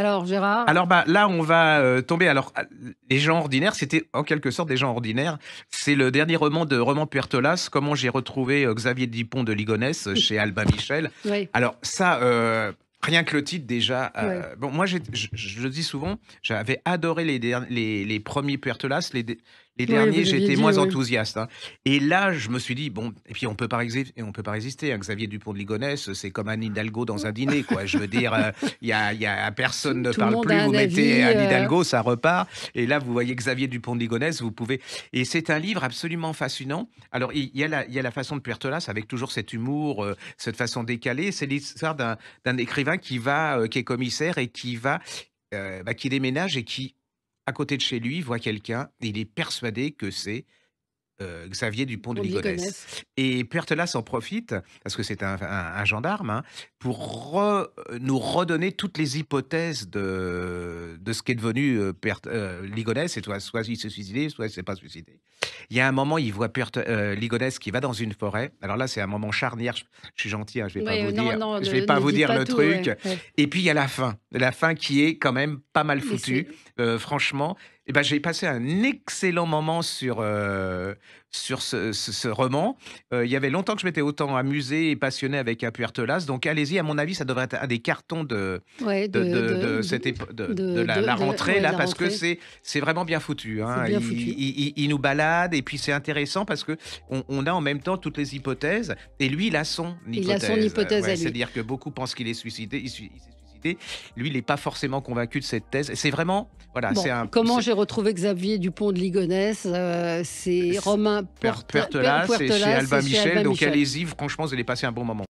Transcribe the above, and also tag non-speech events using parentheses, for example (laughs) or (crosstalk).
Alors, Gérard Alors, bah, là, on va euh, tomber. Alors, ah, les gens ordinaires, c'était en quelque sorte des gens ordinaires. C'est le dernier roman de Roman Puertolas, Comment j'ai retrouvé euh, Xavier Dupont de Ligonnès euh, chez Albin Michel. (laughs) Alors, ça. Rien que le titre déjà. Bon, moi, je, le dis souvent, j'avais adoré les, les, premiers Puertolas. Les, les derniers, j'étais moins enthousiaste. Hein. Et là, je me suis dit, bon, et puis on peut pas, on peut pas résister. Hein. Xavier Dupont de Ligonnès, c'est comme un Hidalgo dans un dîner, quoi. Je veux dire, il euh, y, a, personne ne parle plus. Vous mettez un euh, Hidalgo, ça repart. Et là, vous voyez Xavier Dupont de Ligonnès, vous pouvez. Et c'est un livre absolument fascinant. Alors, il y, a la, y a la façon de Pertolas, avec toujours cet humour, euh, cette façon décalée. C'est l'histoire d'un écrivain qui va, qui est commissaire et qui va, bah, qui déménage et qui à côté de chez lui, voit quelqu'un, il est persuadé que c'est euh, Xavier Dupont de Ligonnès. Et Pertelas en profite, parce que c'est un, gendarme, hein, pour euh, nous redonner toutes les hypothèses de, de ce qu'est devenu euh, et euh, toi soit il s'est suicidé, soit il ne s'est pas suicidé. Il y a un moment, il voit Purt, euh, qui va dans une forêt. Alors là, c'est un moment charnière. Je, suis gentil, hein, je ne vais, pas, vous dire, je vais pas vous dire le truc. Et puis, il y a la fin. La fin qui est quand même pas mal foutue, euh, franchement. Eh ben, j'ai passé un excellent moment sur, euh, sur ce, roman. Euh, il y avait longtemps que je m'étais autant amusé et passionné avec un Donc allez-y, à mon avis, ça devrait être un des cartons de, de, cette de, la, rentrée, là, parce que c'est vraiment bien foutu. Hein. il, nous balade et puis c'est intéressant parce que on, a en même temps toutes les hypothèses. Et lui, il a son hypothèse. Il son hypothèse C'est-à-dire que beaucoup pensent qu'il est suicidé. Il, lui, il n'est pas forcément convaincu de cette thèse. C'est vraiment. Voilà, c'est un, comment j'ai retrouvé Xavier Dupont de Ligonnès euh, C'est Romain Pertelas et c'est chez Alba Michel. Michel. donc allez-y, franchement, vous allez passer un bon moment.